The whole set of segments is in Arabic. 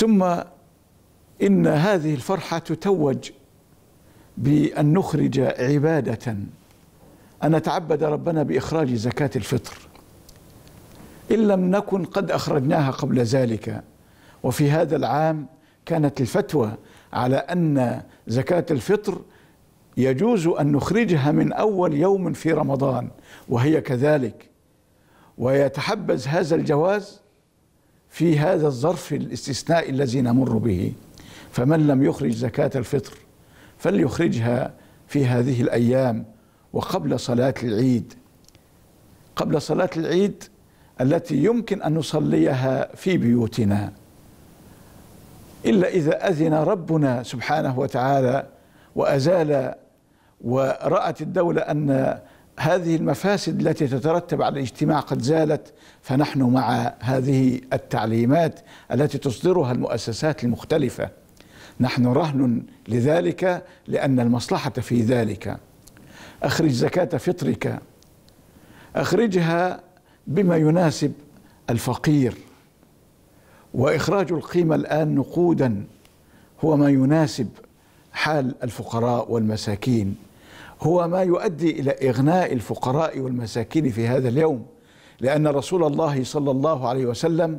ثم إن هذه الفرحة تتوج بأن نخرج عبادة أن نتعبد ربنا بإخراج زكاة الفطر إن لم نكن قد أخرجناها قبل ذلك وفي هذا العام كانت الفتوى على أن زكاة الفطر يجوز أن نخرجها من أول يوم في رمضان وهي كذلك ويتحبز هذا الجواز في هذا الظرف الاستثنائي الذي نمر به فمن لم يخرج زكاة الفطر فليخرجها في هذه الأيام وقبل صلاة العيد قبل صلاة العيد التي يمكن أن نصليها في بيوتنا إلا إذا أذن ربنا سبحانه وتعالى وأزال ورأت الدولة أن هذه المفاسد التي تترتب على الاجتماع قد زالت فنحن مع هذه التعليمات التي تصدرها المؤسسات المختلفه نحن رهن لذلك لان المصلحه في ذلك اخرج زكاه فطرك اخرجها بما يناسب الفقير واخراج القيمه الان نقودا هو ما يناسب حال الفقراء والمساكين هو ما يؤدي إلى إغناء الفقراء والمساكين في هذا اليوم لأن رسول الله صلى الله عليه وسلم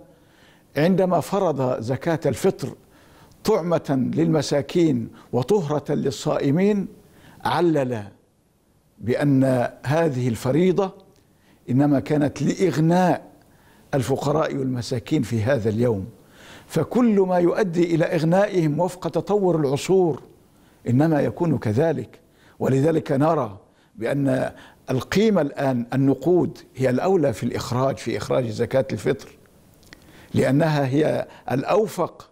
عندما فرض زكاة الفطر طعمة للمساكين وطهرة للصائمين علل بأن هذه الفريضة إنما كانت لإغناء الفقراء والمساكين في هذا اليوم فكل ما يؤدي إلى إغنائهم وفق تطور العصور إنما يكون كذلك ولذلك نرى بأن القيمة الآن النقود هي الأولى في الإخراج في إخراج زكاة الفطر لأنها هي الأوفق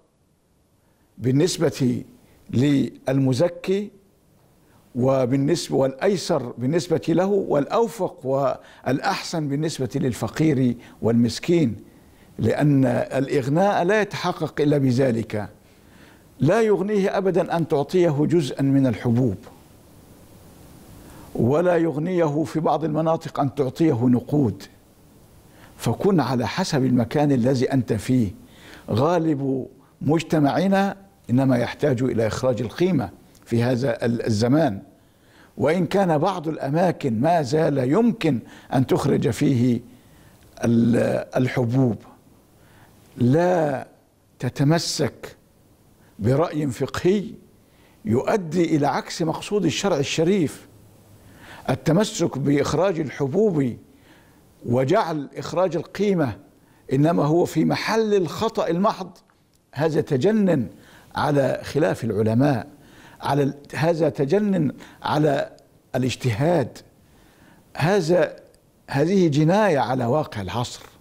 بالنسبة للمزكي وبالنسبة والأيسر بالنسبة له والأوفق والأحسن بالنسبة للفقير والمسكين لأن الإغناء لا يتحقق إلا بذلك لا يغنيه أبدا أن تعطيه جزءا من الحبوب ولا يغنيه في بعض المناطق أن تعطيه نقود فكن على حسب المكان الذي أنت فيه غالب مجتمعنا إنما يحتاج إلى إخراج القيمة في هذا الزمان وإن كان بعض الأماكن ما زال يمكن أن تخرج فيه الحبوب لا تتمسك برأي فقهي يؤدي إلى عكس مقصود الشرع الشريف التمسك باخراج الحبوب وجعل اخراج القيمه انما هو في محل الخطا المحض هذا تجنن على خلاف العلماء على هذا تجنن على الاجتهاد هذا هذه جنايه على واقع العصر